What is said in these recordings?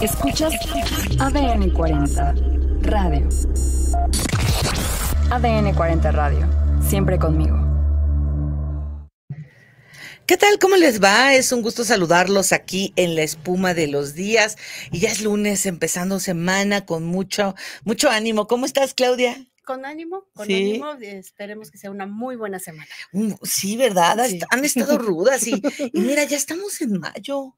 Escuchas ADN 40 Radio. ADN 40 Radio. Siempre conmigo. ¿Qué tal? ¿Cómo les va? Es un gusto saludarlos aquí en la espuma de los días. Y ya es lunes, empezando semana con mucho, mucho ánimo. ¿Cómo estás, Claudia? con ánimo, con ánimo, esperemos que sea una muy buena semana. Mm, sí, ¿verdad? Han estado rudas y, mira, ya estamos en mayo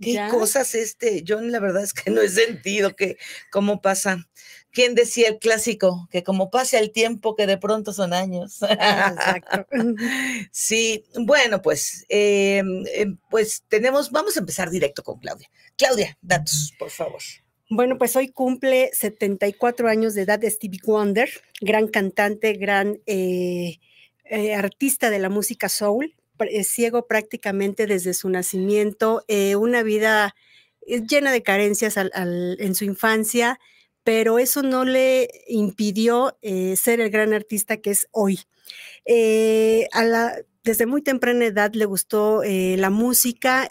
qué cosas este, yo la verdad es que no he sentido que cómo pasa. ¿Quién decía el clásico? Que como pasa el tiempo, que de pronto son años. Ah, exacto. sí, bueno, pues, em, em, pues tenemos, vamos a empezar directo con Claudia. Claudia, datos, por favor. Bueno, pues hoy cumple 74 años de edad de Stevie Wonder, gran cantante, gran eh, eh, artista de la música soul, ciego prácticamente desde su nacimiento, eh, una vida eh, llena de carencias en su infancia, pero eso no le impidió eh, ser el gran artista que es hoy. desde muy temprana edad le gustó la música,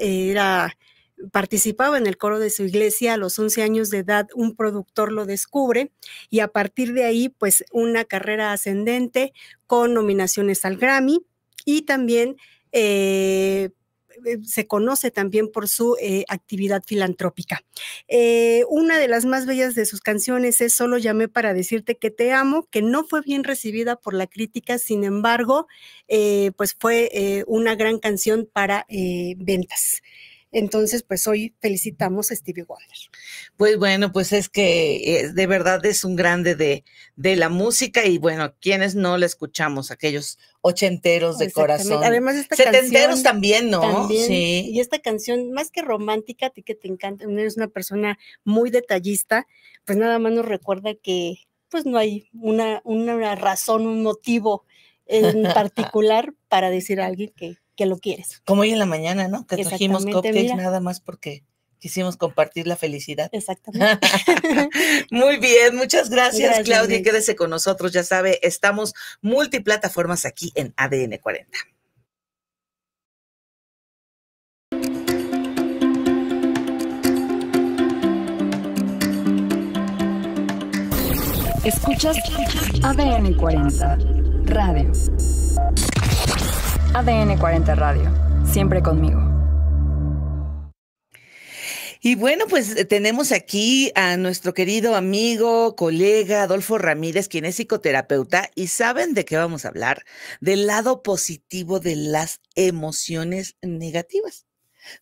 participaba en el coro de su iglesia a los 11 años de edad, un productor lo descubre y a partir de ahí, pues una carrera ascendente con nominaciones al Grammy y también eh, eh, se conoce también por su eh, actividad filantrópica. una de las más bellas de sus canciones es Solo llamé para decirte que te amo, que no fue bien recibida por la crítica, sin embargo, pues fue una gran canción para ventas. Entonces, pues hoy felicitamos a Stevie Wonder. Pues bueno, pues es que eh, de verdad es un grande de, de la música y bueno, quienes no la escuchamos, aquellos ochenteros de corazón. Además, Setenteros también, ¿no? sí. Y esta canción, más que romántica, a ti que te encanta, eres una persona muy detallista, pues nada más nos recuerda que pues no hay una, una razón, un motivo en particular para decir a alguien que que lo quieres. Como hoy en la mañana, ¿no? Que trajimos cupcakes nada más porque quisimos compartir la felicidad. Exactamente. Muy bien, muchas gracias, Claudia. Quédese con nosotros, ya sabe, estamos multiplataformas aquí en ADN 40. Escuchas ADN 40, radio. ADN 40 Radio, siempre conmigo. Y bueno, pues eh, tenemos aquí a nuestro querido amigo, colega Adolfo Ramírez, quien es psicoterapeuta, y saben de qué vamos a hablar, del lado positivo de las emociones negativas.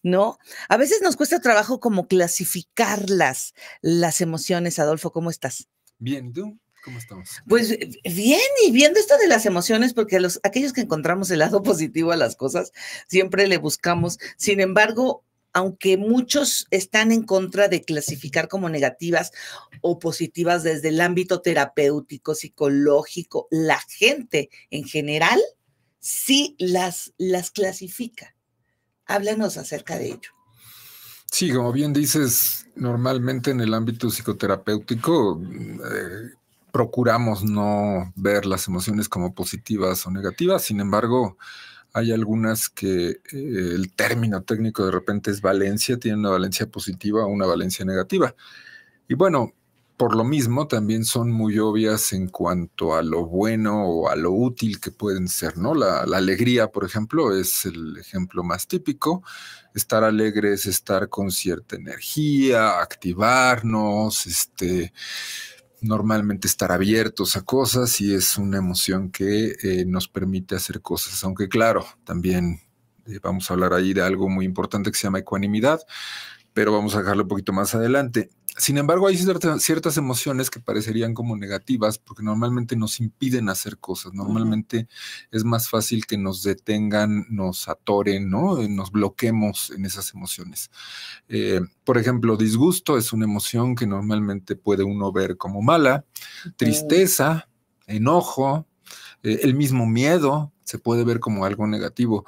¿No? A veces nos cuesta trabajo como clasificarlas, las emociones. Adolfo, ¿cómo estás? Bien, ¿tú? ¿Cómo estamos? Pues bien, y viendo esto de las emociones, porque los, aquellos que encontramos el lado positivo a las cosas, siempre le buscamos. Sin embargo, aunque muchos están en contra de clasificar como negativas o positivas desde el ámbito terapéutico, psicológico, la gente en general sí las, las clasifica. Háblanos acerca de ello. Sí, como bien dices, normalmente en el ámbito psicoterapéutico eh, procuramos no ver las emociones como positivas o negativas, sin embargo, hay algunas que eh, el término técnico de repente es valencia, tiene una valencia positiva o una valencia negativa. Y bueno, por lo mismo también son muy obvias en cuanto a lo bueno o a lo útil que pueden ser, ¿no? La, la alegría, por ejemplo, es el ejemplo más típico. Estar alegre es estar con cierta energía, activarnos, este, normalmente estar abiertos a cosas y es una emoción que eh, nos permite hacer cosas, aunque claro, también eh, vamos a hablar ahí de algo muy importante que se llama ecuanimidad, pero vamos a dejarlo un poquito más adelante. Sin embargo, hay ciertas, emociones que parecerían como negativas porque normalmente nos impiden hacer cosas, normalmente es más fácil que nos detengan, nos atoren, ¿no? Eh, nos bloqueemos en esas emociones. Eh, por ejemplo, disgusto es una emoción que normalmente puede uno ver como mala, tristeza, enojo, eh, el mismo miedo, se puede ver como algo negativo.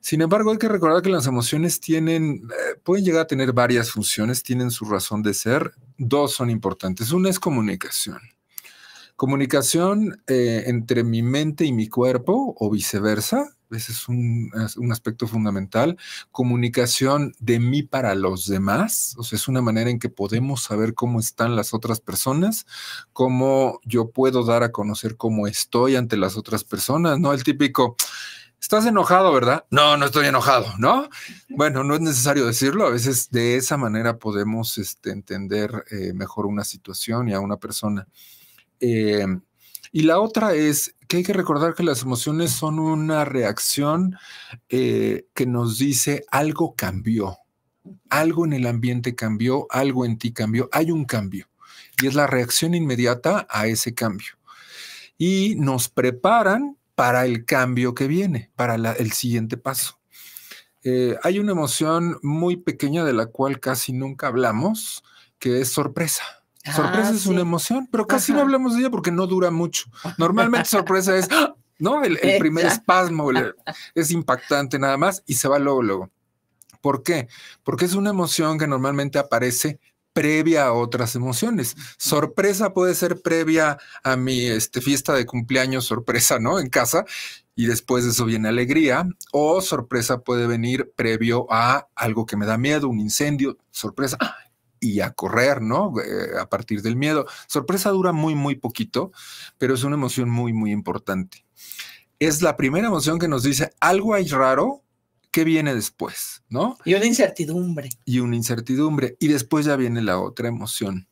Sin embargo, hay que recordar que las emociones tienen, eh, pueden llegar a tener varias funciones, tienen su razón de ser. Dos son importantes. Una es comunicación. Comunicación eh, entre mi mente y mi cuerpo o viceversa. Ese es un, un, aspecto fundamental. Comunicación de mí para los demás. O sea, es una manera en que podemos saber cómo están las otras personas, cómo yo puedo dar a conocer cómo estoy ante las otras personas, ¿no? El típico, estás enojado, ¿verdad? No, no estoy enojado, ¿no? Bueno, no es necesario decirlo. A veces de esa manera podemos este, entender eh, mejor una situación y a una persona. Eh, y la otra es que hay que recordar que las emociones son una reacción eh, que nos dice algo cambió, algo en el ambiente cambió, algo en ti cambió, hay un cambio y es la reacción inmediata a ese cambio. Y nos preparan para el cambio que viene, para el siguiente paso. Eh, hay una emoción muy pequeña de la cual casi nunca hablamos, que es sorpresa sorpresa ah, es una emoción, pero casi no hablamos de ella porque no dura mucho. Normalmente sorpresa es, ¡ah! ¿no? El, eh, primer espasmo es impactante nada más y se va luego, luego. ¿Por qué? Porque es una emoción que normalmente aparece previa a otras emociones. Sorpresa puede ser previa a mi este, fiesta de cumpleaños, sorpresa, ¿no? En casa, y después de eso viene alegría, o sorpresa puede venir previo a algo que me da miedo, un incendio, sorpresa, ¡ah! y a correr, ¿no? Eh, a partir del miedo. Sorpresa dura muy, muy poquito, pero es una emoción muy, muy importante. Es la primera emoción que nos dice algo hay raro, ¿qué viene después? ¿No? Y una incertidumbre. Y una incertidumbre. Y después ya viene la otra emoción.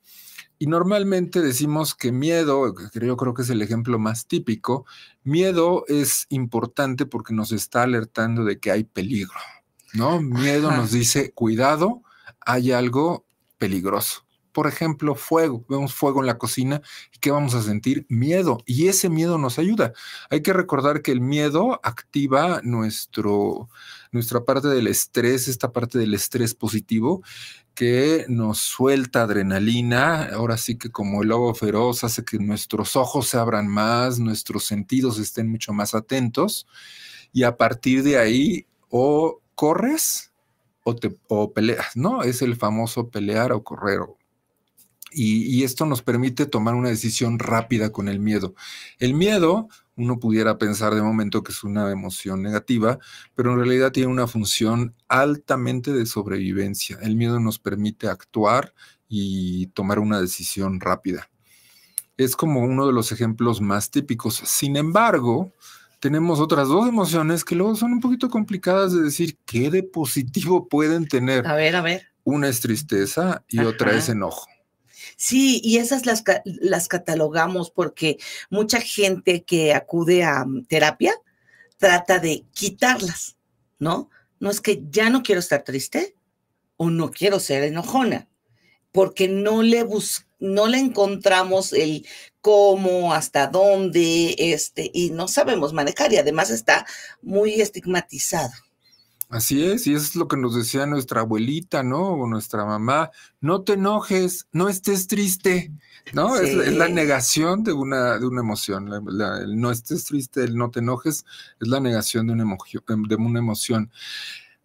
Y normalmente decimos que miedo, que yo creo que es el ejemplo más típico, miedo es importante porque nos está alertando de que hay peligro, ¿no? Miedo nos dice, cuidado, hay algo peligroso. Por ejemplo, fuego. Vemos fuego en la cocina y ¿qué vamos a sentir? Miedo. Y ese miedo nos ayuda. Hay que recordar que el miedo activa nuestro, nuestra parte del estrés, esta parte del estrés positivo que nos suelta adrenalina, ahora sí que como el lobo feroz hace que nuestros ojos se abran más, nuestros sentidos estén mucho más atentos y a partir de ahí o corres o, peleas, ¿no? Es el famoso pelear o correr. y esto nos permite tomar una decisión rápida con el miedo. El miedo, uno pudiera pensar de momento que es una emoción negativa, pero en realidad tiene una función altamente de sobrevivencia. El miedo nos permite actuar y tomar una decisión rápida. Es como uno de los ejemplos más típicos. Sin embargo, tenemos otras dos emociones que luego son un poquito complicadas de decir qué de positivo pueden tener. A ver, a ver. Una es tristeza y otra es enojo. Sí, y esas las, las catalogamos porque mucha gente que acude a mm, terapia trata de quitarlas, ¿no? No es que ya no quiero estar triste o no quiero ser enojona, porque no le, bus no le encontramos el cómo, hasta dónde, este, y no sabemos manejar y además está muy estigmatizado. Así es, y eso es lo que nos decía nuestra abuelita, ¿no? O nuestra mamá, no te enojes, no estés triste, ¿no? Es, la, negación de una, de una emoción, el no estés triste, el no te enojes, es la negación de una, de una emoción.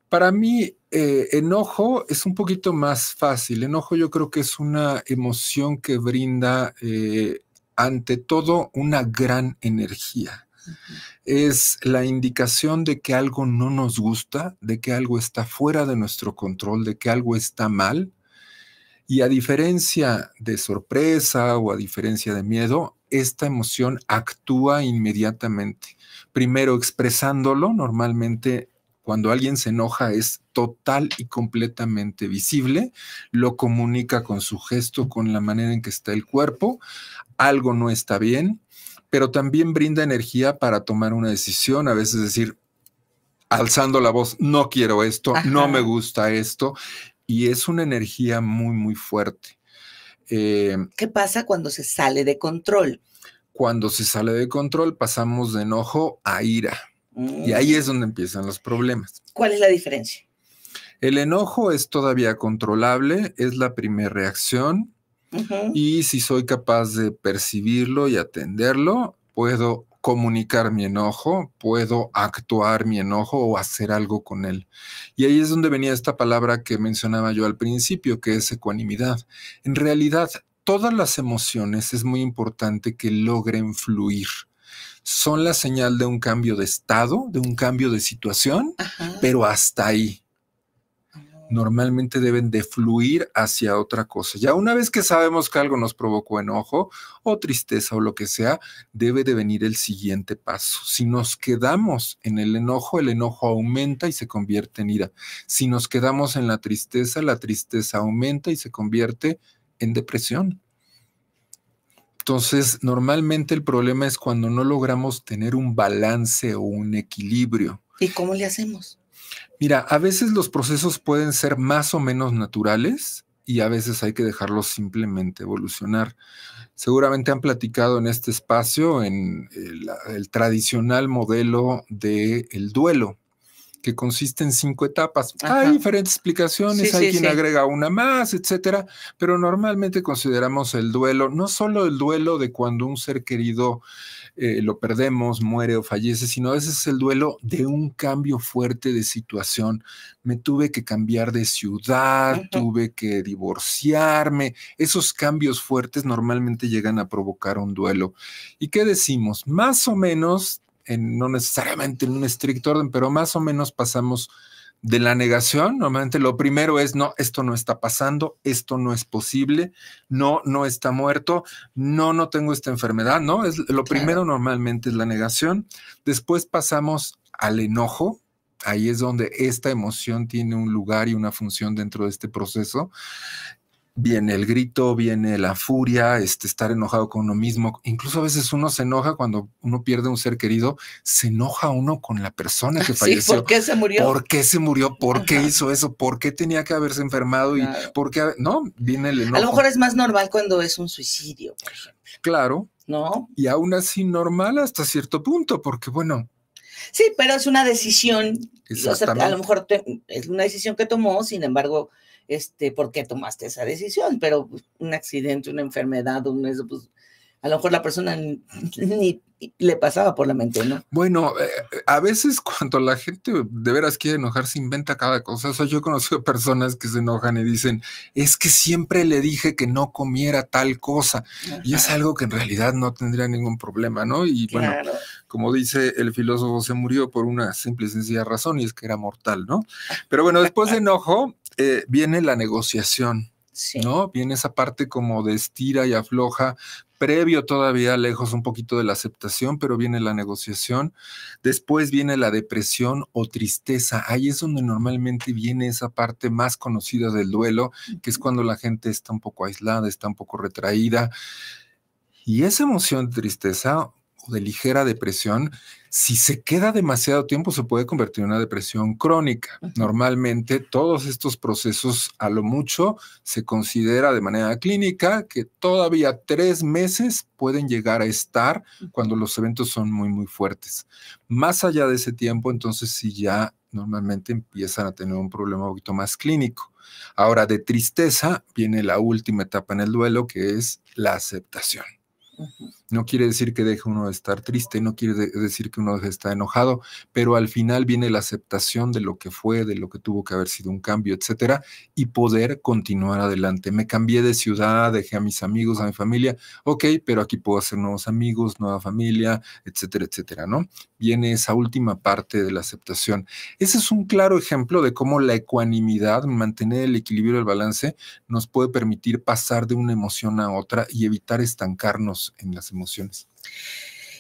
Para mí, eh, enojo es un poquito más fácil. Enojo yo creo que es una emoción que brinda eh, ante todo una gran energía. Es la indicación de que algo no nos gusta, de que algo está fuera de nuestro control, de que algo está mal. Y a diferencia de sorpresa o a diferencia de miedo, esta emoción actúa inmediatamente. Primero expresándolo normalmente cuando alguien se enoja es total y completamente visible, lo comunica con su gesto, con la manera en que está el cuerpo, algo no está bien, pero también brinda energía para tomar una decisión, a veces decir, alzando la voz, no quiero esto, no me gusta esto, y es una energía muy, muy fuerte. Eh, ¿Qué pasa cuando se sale de control? Cuando se sale de control pasamos de enojo a ira y ahí mm. es donde empiezan los problemas. ¿Cuál es la diferencia? El enojo es todavía controlable, es la primera reacción. Y si soy capaz de percibirlo y atenderlo, puedo comunicar mi enojo, puedo actuar mi enojo o hacer algo con él. Y ahí es donde venía esta palabra que mencionaba yo al principio, que es ecuanimidad. En realidad, todas las emociones es muy importante que logren fluir son la señal de un cambio de estado, de un cambio de situación, pero hasta ahí. Oh. Normalmente deben de fluir hacia otra cosa. Ya una vez que sabemos que algo nos provocó enojo o tristeza o lo que sea, debe de venir el siguiente paso. Si nos quedamos en el enojo, el enojo aumenta y se convierte en ira. Si nos quedamos en la tristeza, la tristeza aumenta y se convierte en depresión. Entonces, normalmente el problema es cuando no logramos tener un balance o un equilibrio. ¿Y cómo le hacemos? Mira, a veces los procesos pueden ser más o menos naturales y a veces hay que dejarlos simplemente evolucionar. Seguramente han platicado en este espacio en el, tradicional modelo del el duelo que consiste en cinco etapas. Hay diferentes explicaciones, hay quien agrega una más, etcétera, pero normalmente consideramos el duelo, no solo el duelo de cuando un ser querido eh, lo perdemos, muere o fallece, sino a veces el duelo de un cambio fuerte de situación. Me tuve que cambiar de ciudad, tuve que divorciarme. Esos cambios fuertes normalmente llegan a provocar un duelo. ¿Y qué decimos? Más o menos no necesariamente en un estricto orden, pero más o menos pasamos de la negación. Normalmente lo primero es, no, esto no está pasando, esto no es posible, no, no está muerto, no, no tengo esta enfermedad, ¿no? Es, lo primero normalmente es la negación. Después pasamos al enojo. Ahí es donde esta emoción tiene un lugar y una función dentro de este proceso viene el grito, viene la furia, este, estar enojado con uno mismo. Incluso a veces uno se enoja cuando uno pierde un ser querido, se enoja uno con la persona que falleció. ¿Por qué se murió? ¿Por qué se murió? ¿Por qué hizo eso? ¿Por qué tenía que haberse enfermado? ¿Y por qué? No, viene el enojo. A lo mejor es más normal cuando es un suicidio, por ejemplo. Claro. ¿No? Y aún así normal hasta cierto punto, porque bueno, Sí, pero es una decisión. a lo mejor es una decisión que tomó, sin embargo, este, por qué tomaste esa decisión, pero pues, un accidente, una enfermedad, un eso, pues, a lo mejor la persona ni, le pasaba por la mente, ¿no? Bueno, eh, a veces cuando la gente de veras quiere enojar se inventa cada cosa. O yo he conocido personas que se enojan y dicen, es que siempre le dije que no comiera tal cosa. Y es algo que en realidad no tendría ningún problema, ¿no? Y bueno, como dice el filósofo, se murió por una simple y sencilla razón y es que era mortal, ¿no? Ah. Pero bueno, después se enojó eh, viene la negociación, ¿no? Viene esa parte como de estira y afloja, previo todavía lejos un poquito de la aceptación, pero viene la negociación. Después viene la depresión o tristeza. Ahí es donde normalmente viene esa parte más conocida del duelo, que es cuando la gente está un poco aislada, está un poco retraída. Y esa emoción de tristeza o de ligera depresión, si se queda demasiado tiempo se puede convertir en una depresión crónica. Normalmente todos estos procesos a lo mucho se considera de manera clínica que todavía tres meses pueden llegar a estar cuando los eventos son muy, muy fuertes. Más allá de ese tiempo, entonces sí ya normalmente empiezan a tener un problema un poquito más clínico. Ahora, de tristeza viene la última etapa en el duelo, que es la aceptación. No quiere decir que deje uno de estar triste, no quiere decir que uno deje estar enojado, pero al final viene la aceptación de lo que fue, de lo que tuvo que haber sido un cambio, etcétera, y poder continuar adelante. Me cambié de ciudad, dejé a mis amigos, a mi familia, ok, pero aquí puedo hacer nuevos amigos, nueva familia, etcétera, etcétera, ¿no? Viene esa última parte de la aceptación. Ese es un claro ejemplo de cómo la ecuanimidad, mantener el equilibrio, el balance, nos puede permitir pasar de una emoción a otra y evitar estancarnos en las emociones emociones.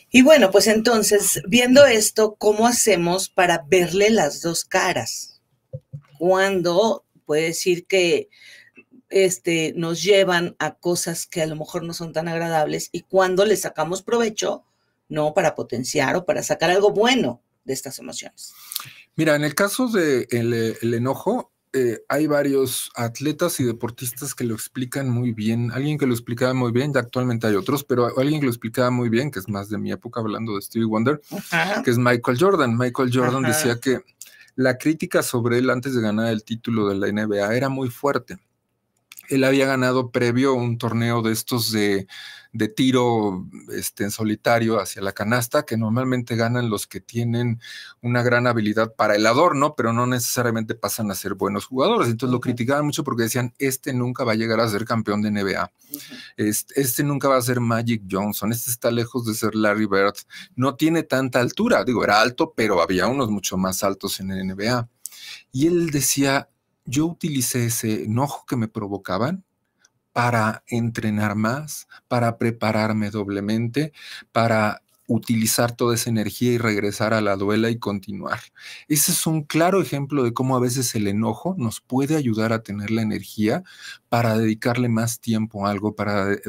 Y bueno, pues entonces, viendo esto, ¿cómo hacemos para verle las dos caras? Cuando puede decir que este, nos llevan a cosas que a lo mejor no son tan agradables y cuando le sacamos provecho, no para potenciar o para sacar algo bueno de estas emociones. Mira, en el caso del de el enojo, eh, hay varios atletas y deportistas que lo explican muy bien. Alguien que lo explicaba muy bien, ya actualmente hay otros, pero alguien que lo explicaba muy bien, que es más de mi época hablando de Stevie Wonder, que es Michael Jordan. Michael Jordan decía que la crítica sobre él antes de ganar el título de la NBA era muy fuerte él había ganado previo un torneo de estos de, tiro este, en solitario hacia la canasta, que normalmente ganan los que tienen una gran habilidad para el adorno, pero no necesariamente pasan a ser buenos jugadores. Entonces lo criticaban mucho porque decían, este nunca va a llegar a ser campeón de NBA, este, nunca va a ser Magic Johnson, este está lejos de ser Larry Bird, no tiene tanta altura, digo, era alto, pero había unos mucho más altos en el NBA. Y él decía, yo utilicé ese enojo que me provocaban para entrenar más, para prepararme doblemente, para utilizar toda esa energía y regresar a la duela y continuar. Ese es un claro ejemplo de cómo a veces el enojo nos puede ayudar a tener la energía para dedicarle más tiempo a algo, para eh,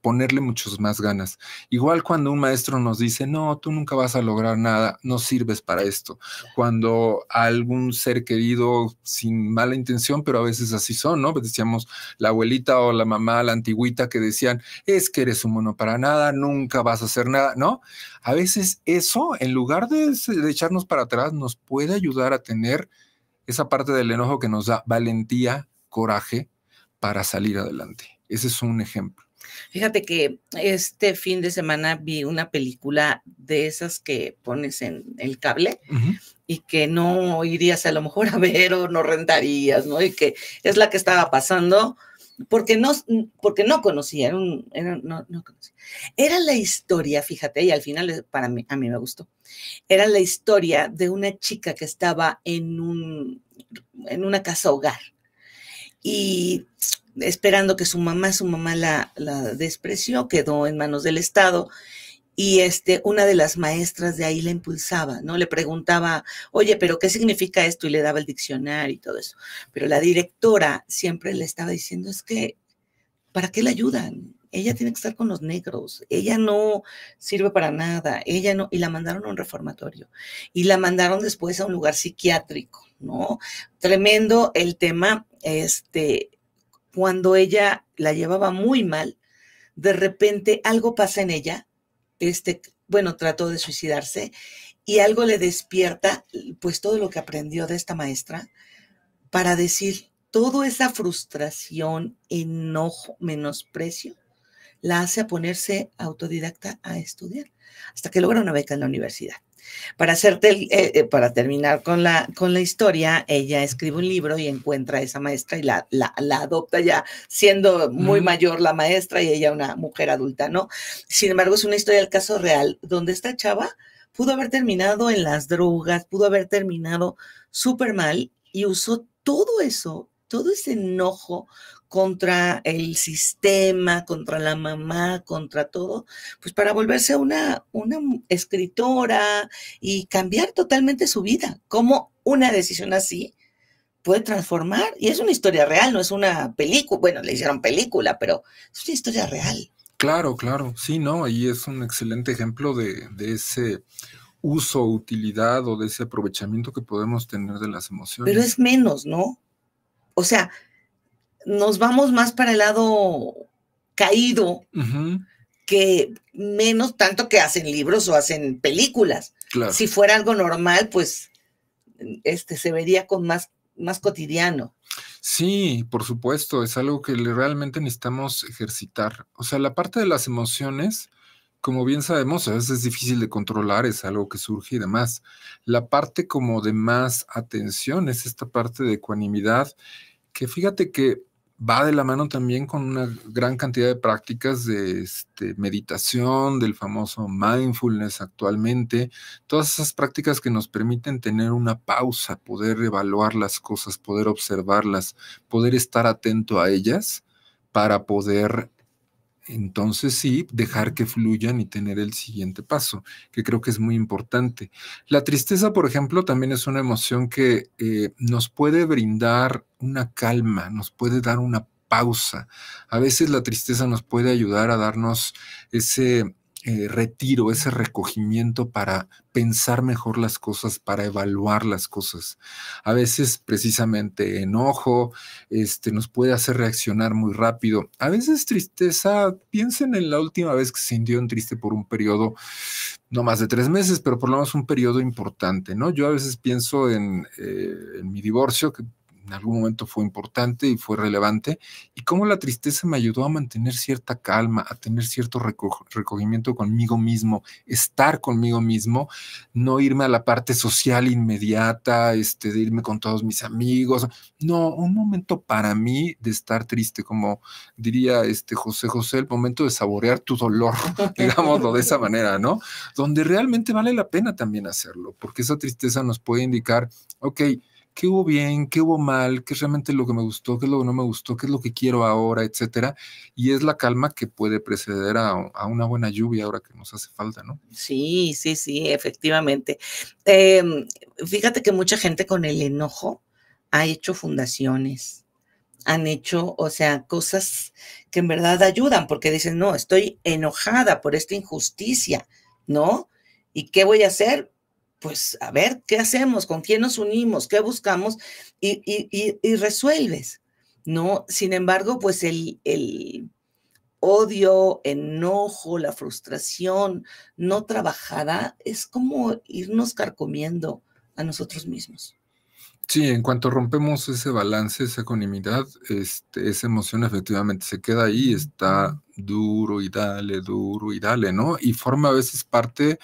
ponerle muchas más ganas. Igual cuando un maestro nos dice, no, tú nunca vas a lograr nada, no sirves para esto. Cuando algún ser querido, sin mala intención, pero a veces así son, ¿no? Pues decíamos la abuelita o la mamá, la antigüita, que decían, es que eres un mono para nada, nunca vas a hacer nada, ¿no? A veces eso, en lugar de echarnos para atrás, nos puede ayudar a tener esa parte del enojo que nos da valentía, coraje para salir adelante. Ese es un ejemplo. Fíjate que este fin de semana vi una película de esas que pones en el cable y que no irías a lo mejor a ver o no rentarías, ¿no? Y que es la que estaba pasando porque no, porque no conocía, era, la historia, fíjate, y al final para mí, a mí me gustó, era la historia de una chica que estaba en, un, en una casa hogar y esperando que su mamá, su mamá la, despreció, quedó en manos del Estado y este, una de las maestras de ahí la impulsaba, ¿no? Le preguntaba, oye, pero ¿qué significa esto? Y le daba el diccionario y todo eso. Pero la directora siempre le estaba diciendo, es que, ¿para qué la ayudan? Ella tiene que estar con los negros, ella no sirve para nada, ella no, y la mandaron a un reformatorio, y la mandaron después a un lugar psiquiátrico, ¿no? Tremendo el tema, este, cuando ella la llevaba muy mal, de repente algo pasa en ella, este, bueno, trató de suicidarse y algo le despierta, pues todo lo que aprendió de esta maestra, para decir, toda esa frustración, enojo, menosprecio, la hace a ponerse autodidacta a estudiar, hasta que logra una beca en la universidad. Para, hacerte, eh, eh, para terminar con la, con la historia, ella escribe un libro y encuentra a esa maestra y la, la, adopta ya siendo muy mayor la maestra y ella una mujer adulta, ¿no? Sin embargo, es una historia del caso real donde esta chava pudo haber terminado en las drogas, pudo haber terminado súper mal y usó todo eso, todo ese enojo contra el sistema, contra la mamá, contra todo, pues para volverse una, una escritora y cambiar totalmente su vida. ¿Cómo una decisión así puede transformar? Y es una historia real, no es una película, bueno, le hicieron película, pero es una historia real. Claro, claro, sí, no, Ahí es un excelente ejemplo de ese uso, utilidad o de ese aprovechamiento que podemos tener de las emociones. Pero es menos, ¿no? O sea, nos vamos más para el lado caído que menos tanto que hacen libros o hacen películas. Si fuera algo normal, pues este se vería con más, más cotidiano. Sí, por supuesto, es algo que realmente necesitamos ejercitar. O sea, la parte de las emociones, como bien sabemos, a veces es difícil de controlar, es algo que surge y demás. La parte como de más atención es esta parte de ecuanimidad, que fíjate que va de la mano también con una gran cantidad de prácticas de este, meditación, del famoso mindfulness actualmente, todas esas prácticas que nos permiten tener una pausa, poder evaluar las cosas, poder observarlas, poder estar atento a ellas para poder entonces sí, dejar que fluyan y tener el siguiente paso, que creo que es muy importante. La tristeza, por ejemplo, también es una emoción que eh, nos puede brindar una calma, nos puede dar una pausa. A veces la tristeza nos puede ayudar a darnos ese eh, retiro, ese recogimiento para pensar mejor las cosas, para evaluar las cosas. A veces precisamente enojo este, nos puede hacer reaccionar muy rápido. A veces tristeza, piensen en la última vez que se sintieron triste por un periodo, no más de tres meses, pero por lo menos un periodo importante, ¿no? Yo a veces pienso en, eh, en mi divorcio, que en algún momento fue importante y fue relevante, y cómo la tristeza me ayudó a mantener cierta calma, a tener cierto recogimiento conmigo mismo, estar conmigo mismo, no irme a la parte social inmediata, este, de irme con todos mis amigos, no, un momento para mí de estar triste, como diría este José José, el momento de saborear tu dolor, digámoslo de esa manera, ¿no? Donde realmente vale la pena también hacerlo, porque esa tristeza nos puede indicar, ok, qué hubo bien, qué hubo mal, qué es realmente lo que me gustó, qué es lo que no me gustó, qué es lo que quiero ahora, etcétera. Y es la calma que puede preceder a, una buena lluvia ahora que nos hace falta, ¿no? Sí, sí, sí, efectivamente. Em, fíjate que mucha gente con el enojo ha hecho fundaciones, han hecho, o sea, cosas que en verdad ayudan, porque dicen, no, estoy enojada por esta injusticia, ¿no? ¿Y qué voy a hacer? pues a ver, ¿qué hacemos? ¿Con quién nos unimos? ¿Qué buscamos? Y, resuelves, ¿no? Sin embargo, pues el, el, odio, enojo, la frustración no trabajada es como irnos carcomiendo a nosotros mismos. Sí, en cuanto rompemos ese balance, esa conimidad, este, esa emoción efectivamente se queda ahí, está duro y dale, duro y dale, ¿no? Y forma a veces parte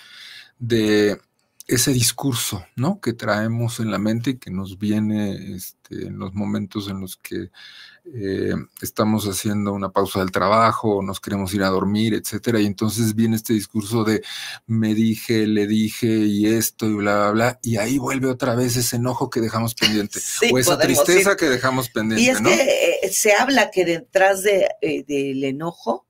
de ese discurso, ¿no? Que traemos en la mente y que nos viene este, en los momentos en los que eh, estamos haciendo una pausa del trabajo, nos queremos ir a dormir, etcétera. Y entonces viene este discurso de me dije, le dije y esto y bla, bla, bla. Y ahí vuelve otra vez ese enojo que dejamos pendiente o esa tristeza que dejamos pendiente. Y es que eh, se habla que detrás de, eh, del enojo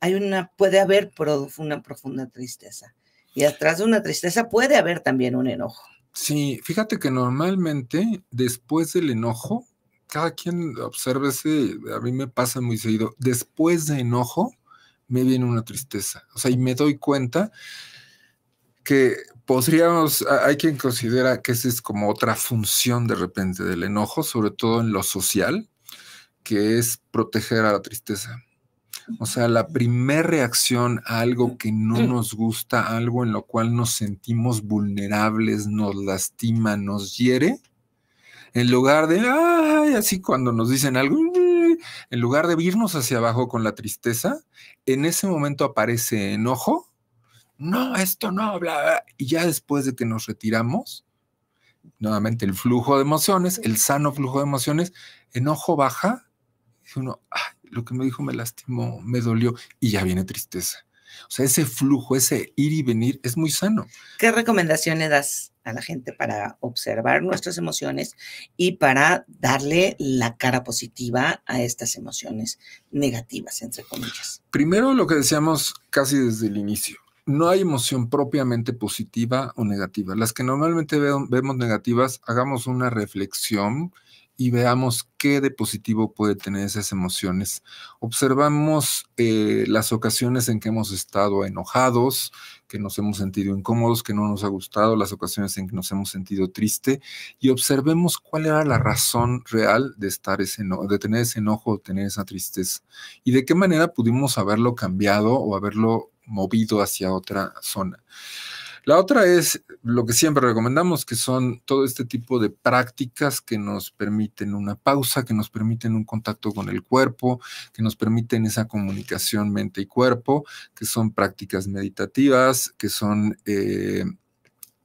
hay una, puede haber una profunda tristeza y atrás de una tristeza puede haber también un enojo. Sí, fíjate que normalmente después del enojo, cada quien ese, a mí me pasa muy seguido, después de enojo me viene una tristeza. O sea, y me doy cuenta que podríamos, hay quien considera que esa es como otra función de repente del enojo, sobre todo en lo social, que es proteger a la tristeza. O sea, la primera reacción a algo que no mm. nos gusta, algo en lo cual nos sentimos vulnerables, nos lastima, nos hiere, en lugar de, ay, así cuando nos dicen algo, en lugar de irnos hacia abajo con la tristeza, en ese momento aparece enojo, no, esto no, bla, bla, y ya después de que nos retiramos, nuevamente el flujo de emociones, el sano flujo de emociones, enojo baja, uno, ay, lo que me dijo me lastimó, me dolió y ya viene tristeza. O sea, ese flujo, ese ir y venir es muy sano. ¿Qué recomendaciones das a la gente para observar nuestras emociones y para darle la cara positiva a estas emociones negativas, entre comillas? Primero, lo que decíamos casi desde el inicio. No hay emoción propiamente positiva o negativa. Las que normalmente vemos negativas, hagamos una reflexión y veamos qué de positivo puede tener esas emociones. Observamos eh, las ocasiones en que hemos estado enojados, que nos hemos sentido incómodos, que no nos ha gustado, las ocasiones en que nos hemos sentido triste y observemos cuál era la razón real de estar ese de tener ese enojo, de tener esa tristeza y de qué manera pudimos haberlo cambiado o haberlo movido hacia otra zona. La otra es lo que siempre recomendamos, que son todo este tipo de prácticas que nos permiten una pausa, que nos permiten un contacto con el cuerpo, que nos permiten esa comunicación mente y cuerpo, que son prácticas meditativas, que son eh,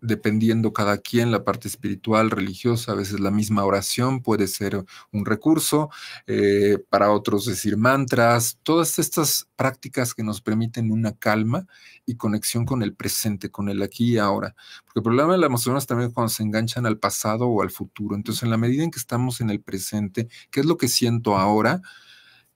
dependiendo cada quien, la parte espiritual, religiosa, a veces la misma oración puede ser un recurso, eh, para otros decir mantras, todas estas prácticas que nos permiten una calma y conexión con el presente, con el aquí y ahora. Porque el problema de las emociones también es cuando se enganchan al pasado o al futuro. Entonces, en la medida en que estamos en el presente, ¿qué es lo que siento ahora?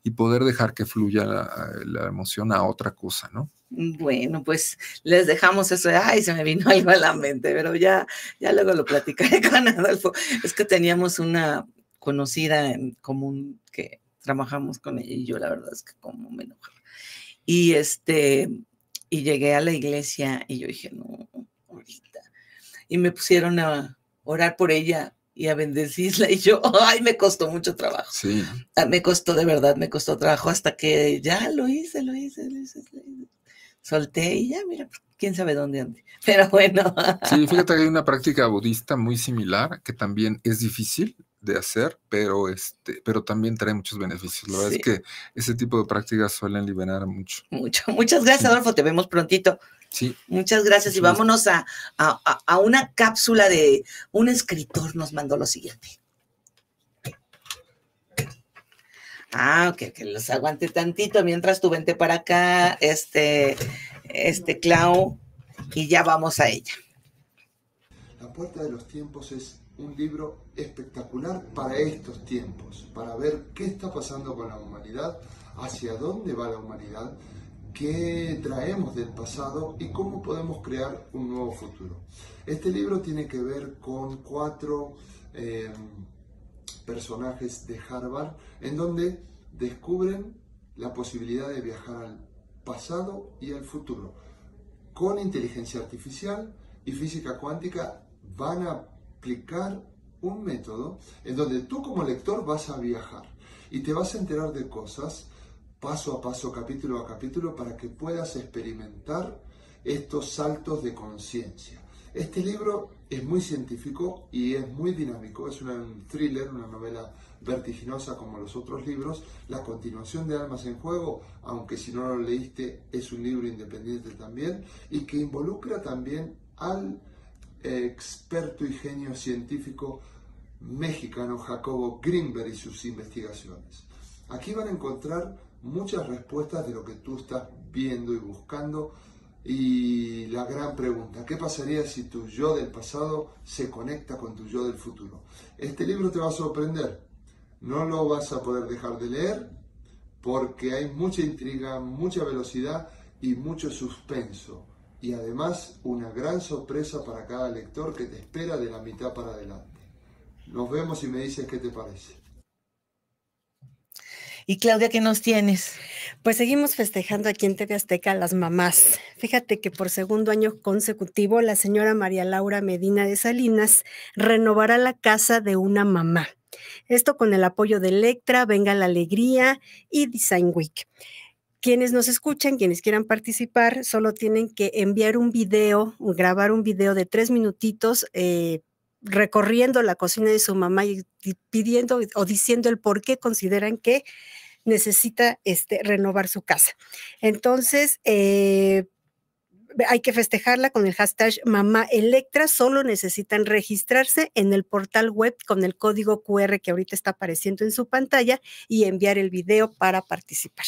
y poder dejar que fluya eh, la, emoción a otra cosa, ¿no? Bueno, pues les dejamos eso. Ay, se me vino algo a la mente, pero ya, ya luego lo platicaré con Adolfo. Es que teníamos una conocida en común que trabajamos con ella y yo la verdad es que como me enojaba. Y este, y llegué a la iglesia y yo dije, no, ahorita. Y me pusieron a orar por ella y a bendecirla. Y yo, ay, me costó mucho trabajo. Sí. Ah, me costó de verdad, me costó trabajo hasta que ya lo hice, lo hice, lo hice. Solté y ya, mira, quién sabe dónde ande. Pero bueno. Sí, fíjate que hay una práctica budista muy similar que también es difícil de hacer, pero este, pero también trae muchos beneficios. La verdad es que ese tipo de prácticas suelen liberar mucho. Mucho. Muchas gracias, Adolfo. Te vemos prontito. Muchas gracias. Y vámonos a, una cápsula de un escritor nos mandó lo siguiente. Ah, que, que los aguante tantito mientras tú vente para acá, este, este Clau, y ya vamos a ella. La Puerta de los Tiempos es un libro espectacular para estos tiempos, para ver qué está pasando con la humanidad, hacia dónde va la humanidad, qué traemos del pasado y cómo podemos crear un nuevo futuro. Este libro tiene que ver con cuatro eh, personajes de Harvard en donde descubren la posibilidad de viajar al pasado y al futuro. Con inteligencia artificial y física cuántica van a aplicar un método en donde tú como lector vas a viajar y te vas a enterar de cosas paso a paso, capítulo a capítulo, para que puedas experimentar estos saltos de conciencia. Este libro es muy científico y es muy dinámico, es un thriller, una novela vertiginosa como los otros libros. La continuación de Almas en Juego, aunque si no lo leíste, es un libro independiente también y que involucra también al eh, experto y genio científico mexicano Jacobo Greenberg y sus investigaciones. Aquí van a encontrar muchas respuestas de lo que tú estás viendo y buscando. Y la gran pregunta, ¿qué pasaría si tu yo del pasado se conecta con tu yo del futuro? Este libro te va a sorprender, no lo vas a poder dejar de leer porque hay mucha intriga, mucha velocidad y mucho suspenso. Y además una gran sorpresa para cada lector que te espera de la mitad para adelante. Nos vemos y me dices qué te parece. Y Claudia, ¿qué nos tienes? Pues seguimos festejando aquí en TV Azteca las mamás. Fíjate que por segundo año consecutivo la señora María Laura Medina de Salinas renovará la casa de una mamá. Esto con el apoyo de Electra, Venga la Alegría y Design Week. Quienes nos escuchan, quienes quieran participar, solo tienen que enviar un video, grabar un video de tres minutitos eh, recorriendo la cocina de su mamá y pidiendo o diciendo el por qué consideran que necesita este, renovar su casa. Entonces, eh, hay que festejarla con el hashtag Mamá Electra. Solo necesitan registrarse en el portal web con el código QR que ahorita está apareciendo en su pantalla y enviar el video para participar.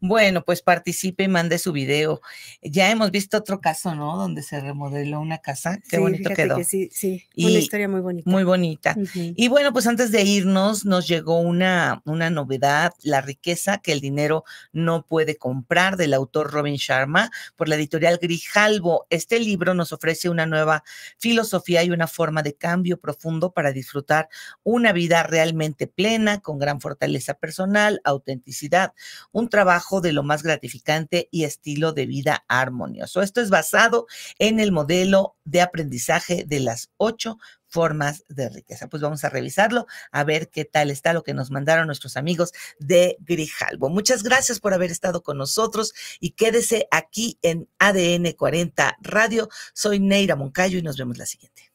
Bueno, pues participe y mande su video. Ya hemos visto otro caso, ¿no? Donde se remodeló una casa. Qué bonito quedó. sí, sí, una historia muy bonita. Muy bonita. Y bueno, pues antes de irnos, nos llegó una, una novedad, La riqueza que el dinero no puede comprar, del autor Robin Sharma, por la editorial Grijalbo. Este libro nos ofrece una nueva filosofía y una forma de cambio profundo para disfrutar una vida realmente plena, con gran fortaleza personal, autenticidad, un trabajo de lo más gratificante y estilo de vida armonioso. Esto es basado en el modelo de aprendizaje de las ocho formas de riqueza. Pues vamos a revisarlo, a ver qué tal está lo que nos mandaron nuestros amigos de Grijalbo. Muchas gracias por haber estado con nosotros y quédese aquí en ADN 40 Radio. Soy Neira Moncayo y nos vemos la siguiente.